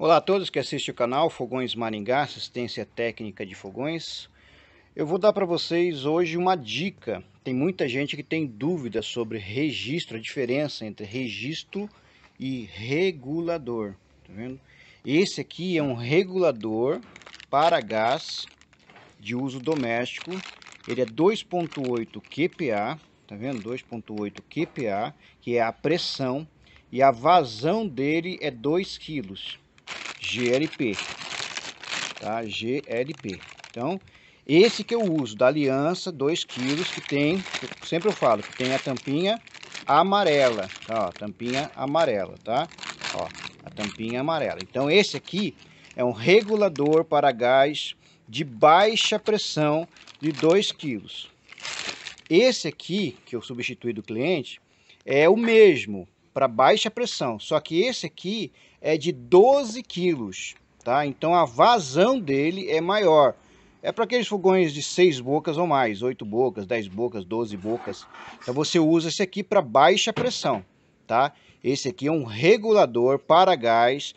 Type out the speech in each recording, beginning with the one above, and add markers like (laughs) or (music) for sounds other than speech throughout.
Olá a todos que assistem o canal Fogões Maringá, assistência técnica de fogões. Eu vou dar para vocês hoje uma dica. Tem muita gente que tem dúvida sobre registro, a diferença entre registro e regulador. Tá vendo? Esse aqui é um regulador para gás de uso doméstico. Ele é 2.8 kPa, tá vendo? 2.8 kPa, que é a pressão, e a vazão dele é 2 kg. GLP, tá? GLP. Então, esse que eu uso, da Aliança, 2 kg, que tem, sempre eu falo, que tem a tampinha amarela, tá? Ó, tampinha amarela, tá? Ó, a tampinha amarela. Então, esse aqui é um regulador para gás de baixa pressão de 2 kg. Esse aqui, que eu substituí do cliente, é o mesmo, para baixa pressão. Só que esse aqui é de 12 quilos, tá? Então a vazão dele é maior. É para aqueles fogões de 6 bocas ou mais, 8 bocas, 10 bocas, 12 bocas. Então você usa esse aqui para baixa pressão, tá? Esse aqui é um regulador para gás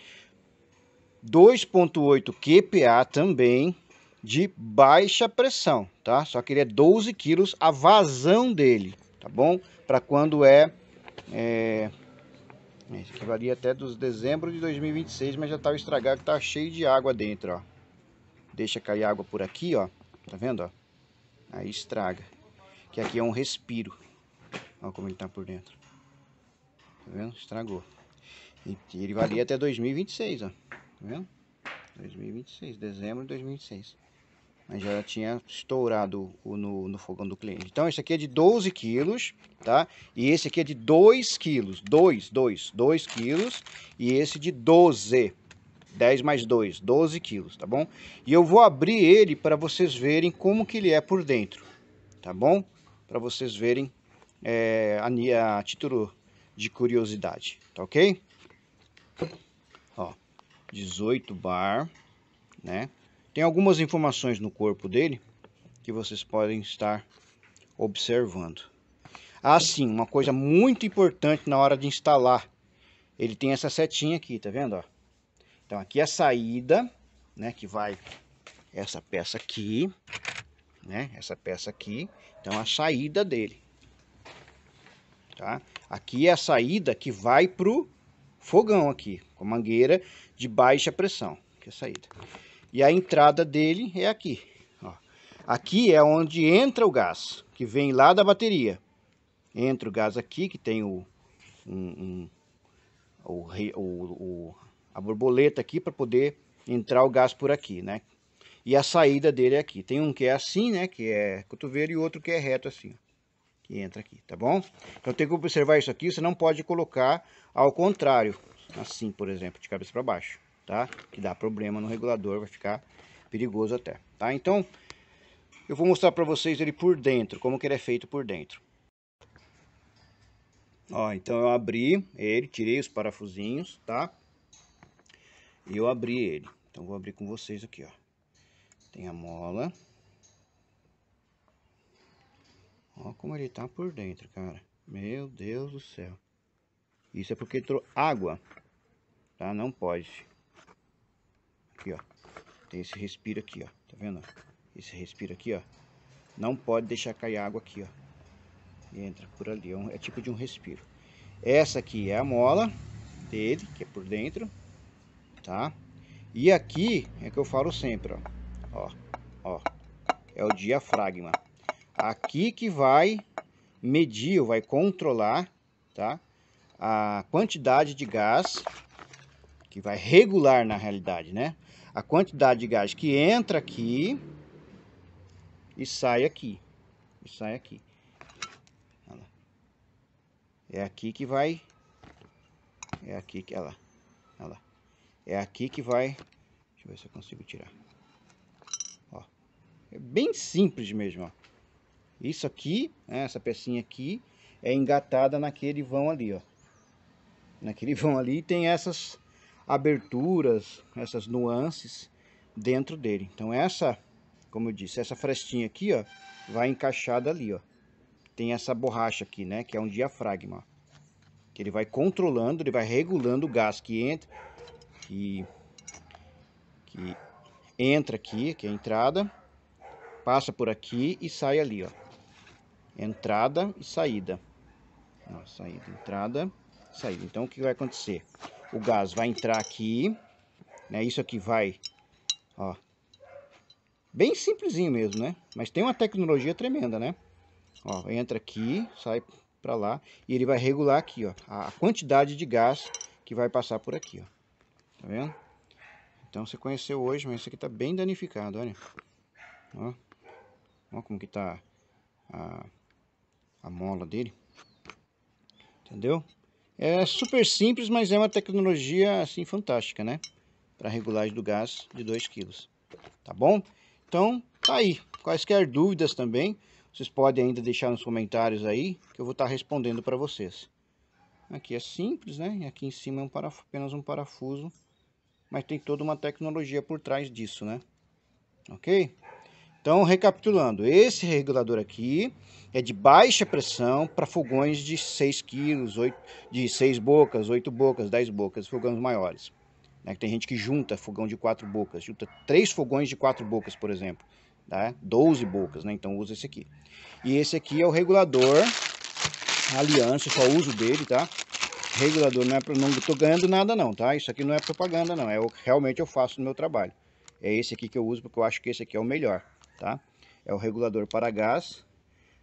2.8 kPa também de baixa pressão, tá? Só que ele é 12 quilos a vazão dele, tá bom? Para quando é, é que varia até dos dezembro de 2026, mas já tá estragado que tá cheio de água dentro, ó. Deixa cair água por aqui, ó. Tá vendo, ó? Aí estraga. Que aqui é um respiro. Ó como ele tá por dentro. Tá vendo? Estragou. E ele varia até 2026, ó. Tá vendo? 2026, dezembro de 2026. Mas já tinha estourado o, no, no, fogão do cliente. Então, esse aqui é de 12 quilos, tá? E esse aqui é de 2 quilos. 2, 2, 2 quilos. E esse de 12. 10 mais 2, 12 quilos, tá bom? E eu vou abrir ele para vocês verem como que ele é por dentro, tá bom? Para vocês verem é, a, a título de curiosidade, tá ok? Ó, 18 bar, né? Tem algumas informações no corpo dele que vocês podem estar observando. Ah, sim, uma coisa muito importante na hora de instalar. Ele tem essa setinha aqui, tá vendo? Ó? Então aqui é a saída, né, que vai essa peça aqui, né, essa peça aqui. Então a saída dele, tá? Aqui é a saída que vai pro fogão aqui, com mangueira de baixa pressão, que é a saída. E a entrada dele é aqui. Ó. Aqui é onde entra o gás, que vem lá da bateria. Entra o gás aqui, que tem o, um, um, o, o, a borboleta aqui para poder entrar o gás por aqui, né? E a saída dele é aqui. Tem um que é assim, né? Que é cotovelo e outro que é reto assim, ó que entra aqui, tá bom? Então tem que observar isso aqui, você não pode colocar ao contrário, assim, por exemplo, de cabeça para baixo tá? Que dá problema no regulador, vai ficar perigoso até, tá? Então, eu vou mostrar para vocês ele por dentro, como que ele é feito por dentro. Ó, então eu abri ele, tirei os parafusinhos, tá? E eu abri ele. Então vou abrir com vocês aqui, ó. Tem a mola. Ó como ele tá por dentro, cara. Meu Deus do céu. Isso é porque entrou água, tá? Não pode. Aqui, ó. Tem esse respiro aqui, ó. Tá vendo? Esse respiro aqui, ó. Não pode deixar cair água aqui, ó. E entra por ali. É, um, é tipo de um respiro. Essa aqui é a mola dele, que é por dentro. Tá? E aqui é que eu falo sempre, ó. Ó, ó. É o diafragma. Aqui que vai medir, ou vai controlar, tá? A quantidade de gás que vai regular na realidade, né? a quantidade de gás que entra aqui e sai aqui. E sai aqui. É aqui que vai. É aqui que. Olha lá. Olha lá. É aqui que vai. Deixa eu ver se eu consigo tirar. Ó. É bem simples mesmo, ó. Isso aqui, né, essa pecinha aqui, é engatada naquele vão ali, ó. Naquele (laughs) vão ali tem essas aberturas, essas nuances dentro dele. Então essa, como eu disse, essa frestinha aqui, ó, vai encaixada ali, ó. Tem essa borracha aqui, né, que é um diafragma, que ele vai controlando, ele vai regulando o gás que entra que que entra aqui, que é a entrada, passa por aqui e sai ali, ó. Entrada e saída. Ó, saída, entrada, saída. Então o que vai acontecer? o gás vai entrar aqui, né? Isso aqui vai, ó. Bem simplesinho mesmo, né? Mas tem uma tecnologia tremenda, né? Ó, entra aqui, sai para lá e ele vai regular aqui, ó, a quantidade de gás que vai passar por aqui, ó. Tá vendo? Então você conheceu hoje, mas isso aqui tá bem danificado, olha. Ó. Olha como que tá a, a mola dele. Entendeu? É super simples, mas é uma tecnologia assim fantástica, né? Para regulagem do gás de 2 kg. Tá bom? Então, tá aí. Quaisquer dúvidas também, vocês podem ainda deixar nos comentários aí, que eu vou estar tá respondendo para vocês. Aqui é simples, né? E aqui em cima é um apenas um parafuso. Mas tem toda uma tecnologia por trás disso, né? Ok? Então, recapitulando, esse regulador aqui é de baixa pressão para fogões de 6 quilos, de 6 bocas, 8 bocas, 10 bocas, fogões maiores. Né? Tem gente que junta fogão de 4 bocas, junta 3 fogões de 4 bocas, por exemplo. Tá? 12 bocas, né? então usa esse aqui. E esse aqui é o regulador, aliança, só uso dele, tá? Regulador, não, é, pra, não estou ganhando nada não, tá? Isso aqui não é propaganda não, é o que realmente eu faço no meu trabalho. É esse aqui que eu uso porque eu acho que esse aqui é o melhor tá? É o regulador para gás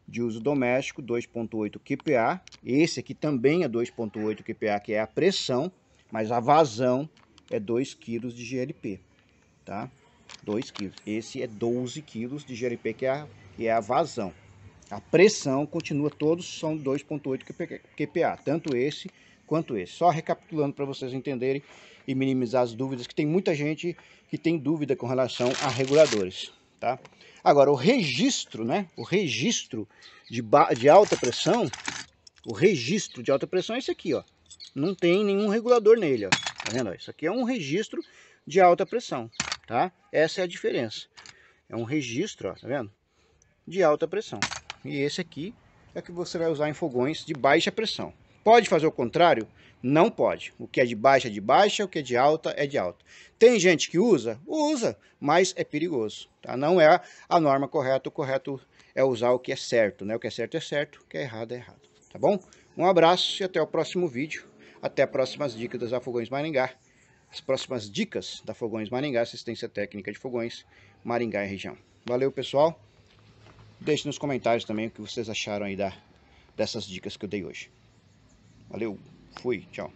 de uso doméstico 2.8 kPa. Esse aqui também é 2.8 kPa, que é a pressão, mas a vazão é 2 kg de GLP, tá? 2 kg. Esse é 12 kg de GLP, que é, a, que é a vazão. A pressão continua, todos são 2.8 kPa, tanto esse quanto esse. Só recapitulando para vocês entenderem e minimizar as dúvidas, que tem muita gente que tem dúvida com relação a reguladores. Tá? Agora, o registro, né? O registro de, de alta pressão, o registro de alta pressão é esse aqui, ó. Não tem nenhum regulador nele, ó. Tá vendo? Isso aqui é um registro de alta pressão, tá? Essa é a diferença. É um registro, ó, tá vendo? De alta pressão. E esse aqui é que você vai usar em fogões de baixa pressão. Pode fazer o contrário? Não pode. O que é de baixa é de baixa, o que é de alta é de alta. Tem gente que usa? Usa, mas é perigoso. Tá? Não é a norma correta. O correto é usar o que é certo. Né? O que é certo é certo, o que é errado é errado. Tá bom? Um abraço e até o próximo vídeo. Até as próximas dicas da Fogões Maringá. As próximas dicas da Fogões Maringá, assistência técnica de Fogões, Maringá e região. Valeu, pessoal. Deixe nos comentários também o que vocês acharam aí da, dessas dicas que eu dei hoje. Valeu! Fui, tchau.